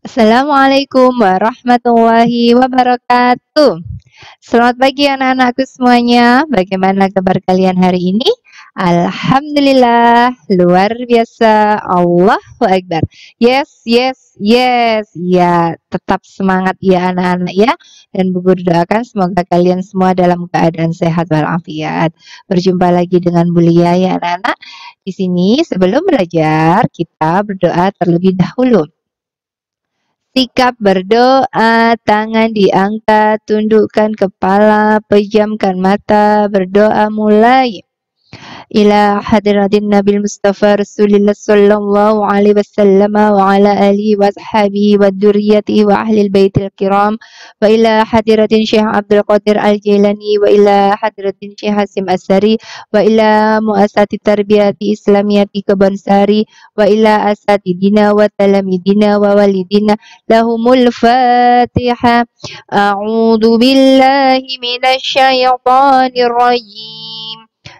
Assalamualaikum warahmatullahi wabarakatuh. Selamat pagi anak-anakku semuanya. Bagaimana kabar kalian hari ini? Alhamdulillah, luar biasa. Allahu Akbar. Yes, yes, yes. Ya, tetap semangat ya anak-anak ya. Dan Bu doakan semoga kalian semua dalam keadaan sehat walafiat. Berjumpa lagi dengan Bulia ya anak-anak. Di sini sebelum belajar, kita berdoa terlebih dahulu. Sikap berdoa, tangan diangkat, tundukkan kepala, pejamkan mata, berdoa mulai. إلى حضرة النبي المصطفى رسول الله صلى الله عليه وسلم وعلى آله وأصحابه وذريته وأهل البيت الكرام وإلى حضرة الشيخ عبد القادر الجيلاني وإلى حضرة الشيخ حسيم السري وإلى مؤسسة التربية الإسلامية كبنساري وإلى أساتذتنا وتلاميذنا ووالدينا لهم الفاتحة أعوذ بالله من الشيطان الرجيم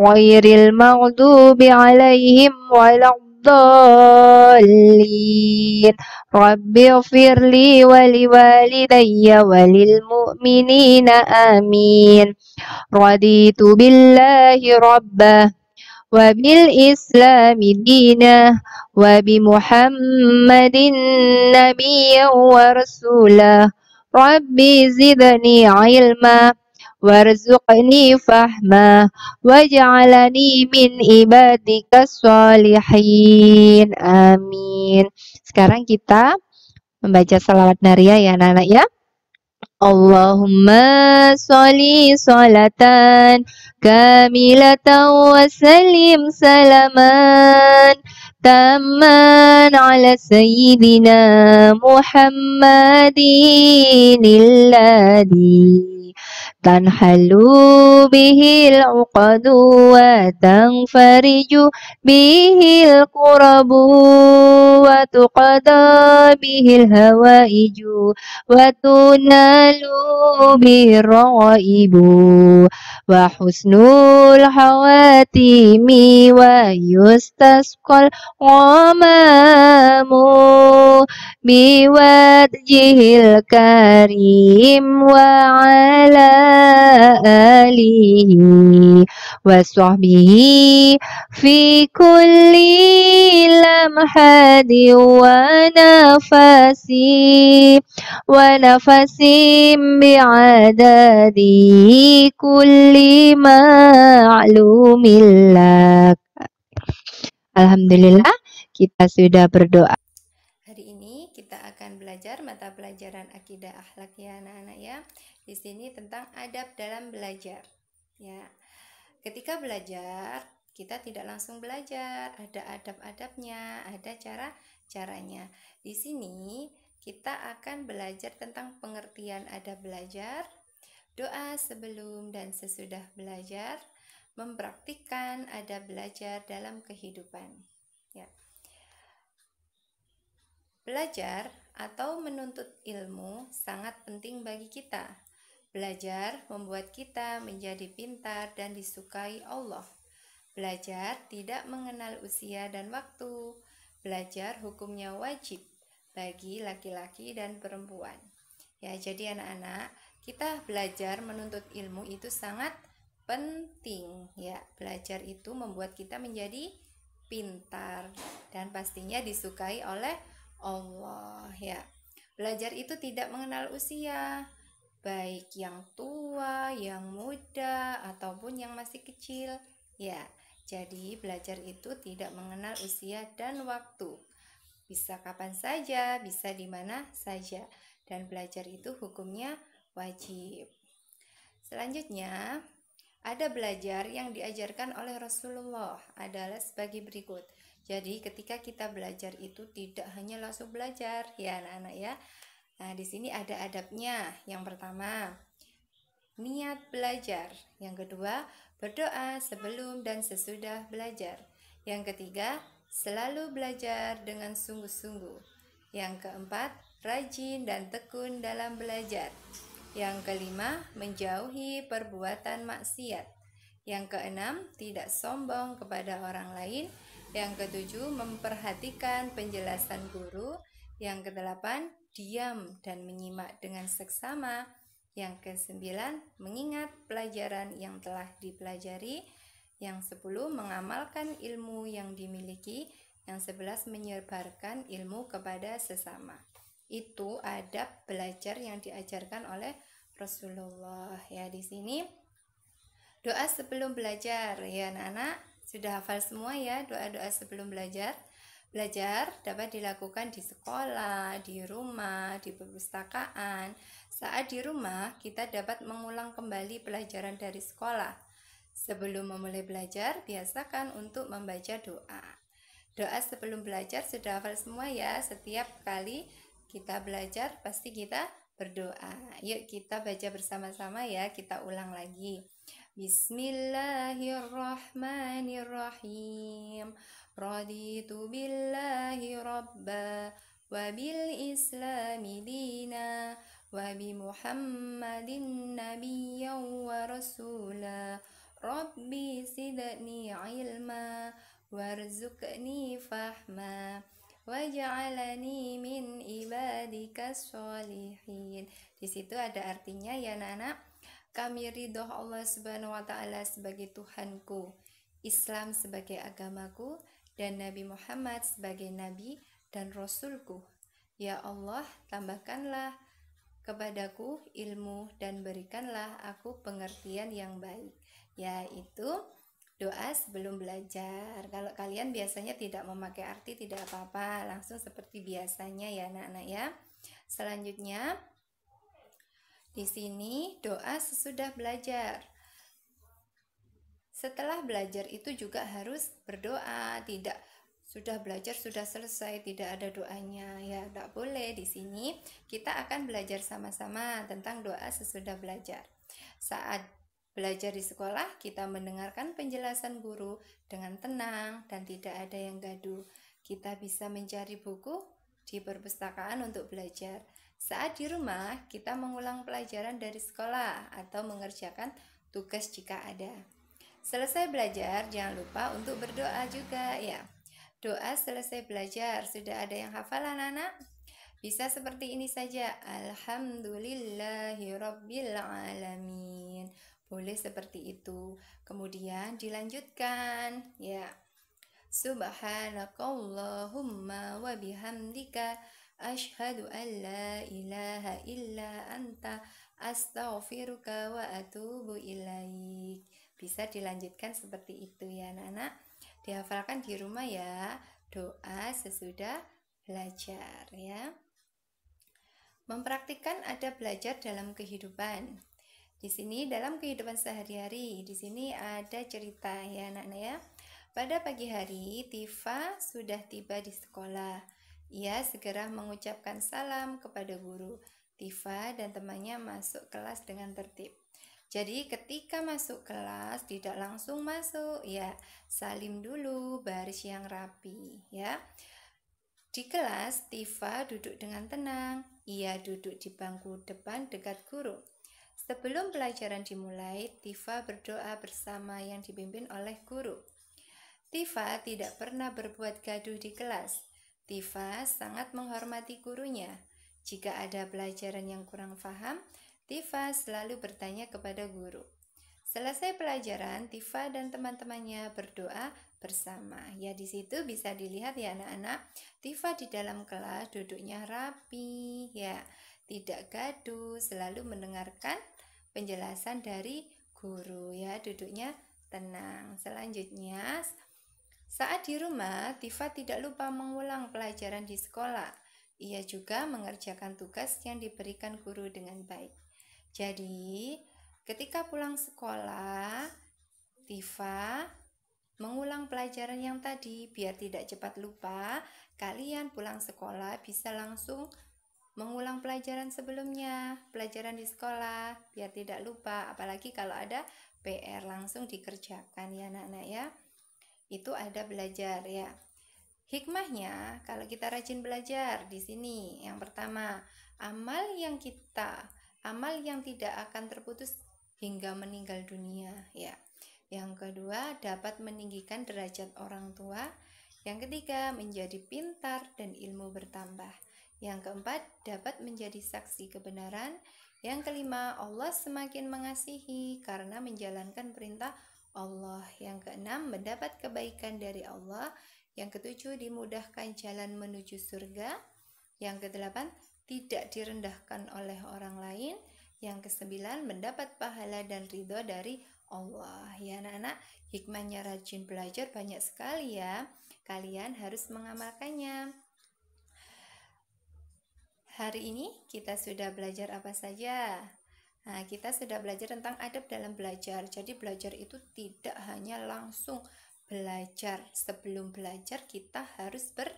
غير المغضوب عليهم ولا الضالين رب اغفر لي ولوالدي وللمؤمنين آمين رضيت بالله ربا وبالإسلام دينا وبمحمد نبيا ورسولا ربي زدني علما warzuqni fahma waj'alni min ibadika sholihin amin sekarang kita membaca salawat naria ya anak-anak ya Allahumma sholli sholatan kamilatan wa sallim salaman taman ala sayyidina Muhammadin illadhi تنحل به العقد وتنفرج به القرب وتقضى به الهوائج وتنال به الرغائب وحسن الحواتم ويستسقى الغمام بوجهه الكريم وعلى آله وصحبه في كل لمحة ونفس ونفس بعدد كل معلوم لك Alhamdulillah kita sudah berdoa belajar mata pelajaran akidah akhlak ya anak-anak ya. Di sini tentang adab dalam belajar. Ya. Ketika belajar, kita tidak langsung belajar, ada adab-adabnya, ada cara-caranya. Di sini kita akan belajar tentang pengertian adab belajar, doa sebelum dan sesudah belajar, mempraktikkan adab belajar dalam kehidupan. Ya. Belajar atau menuntut ilmu sangat penting bagi kita. Belajar membuat kita menjadi pintar dan disukai Allah. Belajar tidak mengenal usia dan waktu. Belajar hukumnya wajib bagi laki-laki dan perempuan. Ya, jadi anak-anak, kita belajar menuntut ilmu itu sangat penting ya. Belajar itu membuat kita menjadi pintar dan pastinya disukai oleh Allah ya. Belajar itu tidak mengenal usia, baik yang tua, yang muda, ataupun yang masih kecil. Ya, jadi belajar itu tidak mengenal usia dan waktu. Bisa kapan saja, bisa di mana saja. Dan belajar itu hukumnya wajib. Selanjutnya, ada belajar yang diajarkan oleh Rasulullah adalah sebagai berikut. Jadi ketika kita belajar itu tidak hanya langsung belajar ya anak-anak ya. Nah, di sini ada adabnya. Yang pertama, niat belajar. Yang kedua, berdoa sebelum dan sesudah belajar. Yang ketiga, selalu belajar dengan sungguh-sungguh. Yang keempat, rajin dan tekun dalam belajar. Yang kelima, menjauhi perbuatan maksiat. Yang keenam, tidak sombong kepada orang lain. Yang ketujuh, memperhatikan penjelasan guru. Yang kedelapan, diam dan menyimak dengan seksama. Yang kesembilan, mengingat pelajaran yang telah dipelajari. Yang sepuluh, mengamalkan ilmu yang dimiliki. Yang sebelas, menyebarkan ilmu kepada sesama. Itu adab belajar yang diajarkan oleh Rasulullah. Ya, di sini doa sebelum belajar ya anak-anak sudah hafal semua ya doa-doa sebelum belajar? Belajar dapat dilakukan di sekolah, di rumah, di perpustakaan. Saat di rumah, kita dapat mengulang kembali pelajaran dari sekolah. Sebelum memulai belajar, biasakan untuk membaca doa. Doa sebelum belajar sudah hafal semua ya. Setiap kali kita belajar, pasti kita berdoa. Yuk kita baca bersama-sama ya, kita ulang lagi. Bismillahirrahmanirrahim Raditu billahi rabba Wabil islami dina Wabi muhammadin nabiya wa rasula Rabbi sidani ilma Warzukni fahma Waj'alani min ibadika sholihin Di situ ada artinya ya anak-anak kami ridho Allah Subhanahu wa taala sebagai Tuhanku, Islam sebagai agamaku dan Nabi Muhammad sebagai nabi dan rasulku. Ya Allah, tambahkanlah kepadaku ilmu dan berikanlah aku pengertian yang baik, yaitu doa sebelum belajar. Kalau kalian biasanya tidak memakai arti tidak apa-apa, langsung seperti biasanya ya anak-anak ya. Selanjutnya di sini doa sesudah belajar. Setelah belajar itu juga harus berdoa, tidak sudah belajar sudah selesai tidak ada doanya ya tidak boleh di sini kita akan belajar sama-sama tentang doa sesudah belajar saat belajar di sekolah kita mendengarkan penjelasan guru dengan tenang dan tidak ada yang gaduh kita bisa mencari buku di perpustakaan untuk belajar saat di rumah, kita mengulang pelajaran dari sekolah atau mengerjakan tugas jika ada. Selesai belajar, jangan lupa untuk berdoa juga ya. Doa selesai belajar, sudah ada yang hafal anak-anak? Bisa seperti ini saja. alamin Boleh seperti itu. Kemudian dilanjutkan ya. Subhanakallahumma wa bihamdika أشهد an la ilaha illa anta astaghfiruka wa atubu Bisa dilanjutkan seperti itu ya anak-anak. Dihafalkan di rumah ya doa sesudah belajar ya. Mempraktikkan ada belajar dalam kehidupan. Di sini dalam kehidupan sehari-hari, di sini ada cerita ya anak-anak ya. Pada pagi hari, Tifa sudah tiba di sekolah. Ia segera mengucapkan salam kepada guru. Tifa dan temannya masuk kelas dengan tertib. Jadi ketika masuk kelas tidak langsung masuk ya salim dulu baris yang rapi ya. Di kelas Tifa duduk dengan tenang. Ia duduk di bangku depan dekat guru. Sebelum pelajaran dimulai, Tifa berdoa bersama yang dipimpin oleh guru. Tifa tidak pernah berbuat gaduh di kelas. Tifa sangat menghormati gurunya. Jika ada pelajaran yang kurang paham, Tifa selalu bertanya kepada guru. Selesai pelajaran, Tifa dan teman-temannya berdoa bersama. Ya, di situ bisa dilihat ya anak-anak, Tifa di dalam kelas duduknya rapi, ya, tidak gaduh, selalu mendengarkan penjelasan dari guru ya, duduknya tenang. Selanjutnya, saat di rumah, Tifa tidak lupa mengulang pelajaran di sekolah. Ia juga mengerjakan tugas yang diberikan guru dengan baik. Jadi, ketika pulang sekolah, Tifa mengulang pelajaran yang tadi biar tidak cepat lupa. Kalian pulang sekolah bisa langsung mengulang pelajaran sebelumnya, pelajaran di sekolah biar tidak lupa, apalagi kalau ada PR langsung dikerjakan ya anak-anak ya itu ada belajar ya. Hikmahnya kalau kita rajin belajar di sini, yang pertama, amal yang kita amal yang tidak akan terputus hingga meninggal dunia ya. Yang kedua, dapat meninggikan derajat orang tua. Yang ketiga, menjadi pintar dan ilmu bertambah. Yang keempat, dapat menjadi saksi kebenaran. Yang kelima, Allah semakin mengasihi karena menjalankan perintah Allah. Yang keenam, mendapat kebaikan dari Allah. Yang ketujuh, dimudahkan jalan menuju surga. Yang kedelapan, tidak direndahkan oleh orang lain. Yang kesembilan, mendapat pahala dan ridho dari Allah. Ya anak-anak, hikmahnya rajin belajar banyak sekali ya. Kalian harus mengamalkannya. Hari ini kita sudah belajar apa saja? Nah, kita sudah belajar tentang adab dalam belajar. Jadi belajar itu tidak hanya langsung belajar. Sebelum belajar kita harus ber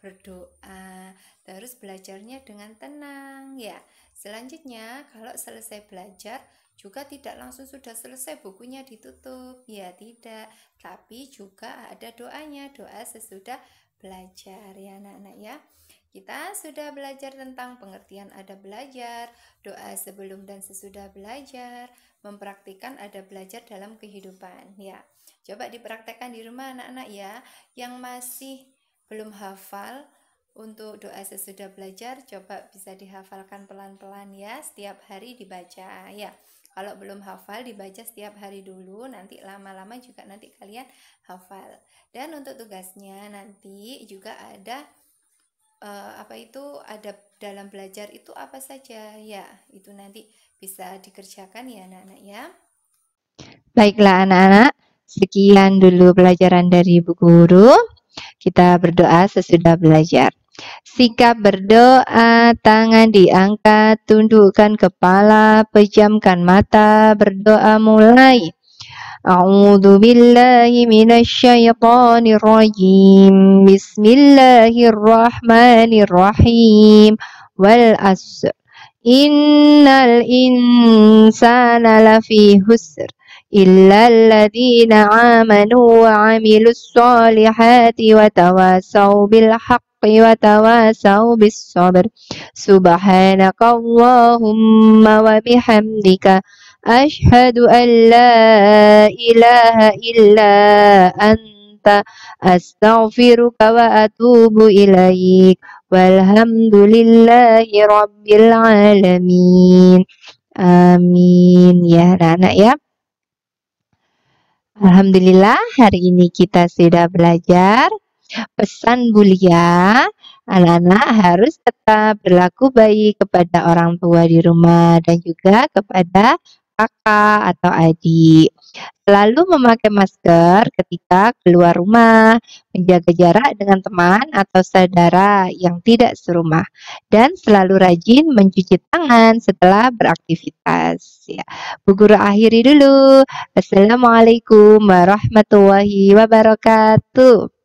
berdoa, terus belajarnya dengan tenang ya. Selanjutnya, kalau selesai belajar juga tidak langsung sudah selesai bukunya ditutup. Ya, tidak. Tapi juga ada doanya, doa sesudah belajar ya anak-anak ya. Kita sudah belajar tentang pengertian ada belajar, doa sebelum dan sesudah belajar, mempraktikkan ada belajar dalam kehidupan. Ya, coba dipraktekkan di rumah anak-anak ya. Yang masih belum hafal untuk doa sesudah belajar, coba bisa dihafalkan pelan-pelan ya. Setiap hari dibaca ya. Kalau belum hafal dibaca setiap hari dulu, nanti lama-lama juga nanti kalian hafal. Dan untuk tugasnya nanti juga ada uh, apa itu ada dalam belajar itu apa saja ya itu nanti bisa dikerjakan ya anak-anak ya baiklah anak-anak sekian dulu pelajaran dari bu guru kita berdoa sesudah belajar Sikap berdoa, tangan diangkat, tundukkan kepala, pejamkan mata, berdoa mulai. أعوذ بالله من الشيطان الرجيم بسم الله الرحمن الرحيم والأسر إن الإنسان لفي خسر إلا الذين آمنوا وعملوا الصالحات وتواصوا بالحق وتواسوا بالصبر سبحانك اللهم وبحمدك أشهد أن لا إله إلا أنت أستغفرك وأتوب إليك والحمد لله رب العالمين Amin ya anak-anak ya Alhamdulillah hari ini kita sudah belajar pesan bulia anak-anak harus tetap berlaku baik kepada orang tua di rumah dan juga kepada kakak atau adik. Selalu memakai masker ketika keluar rumah, menjaga jarak dengan teman atau saudara yang tidak serumah, dan selalu rajin mencuci tangan setelah beraktivitas. Ya. Bu Guru akhiri dulu. Assalamualaikum warahmatullahi wabarakatuh.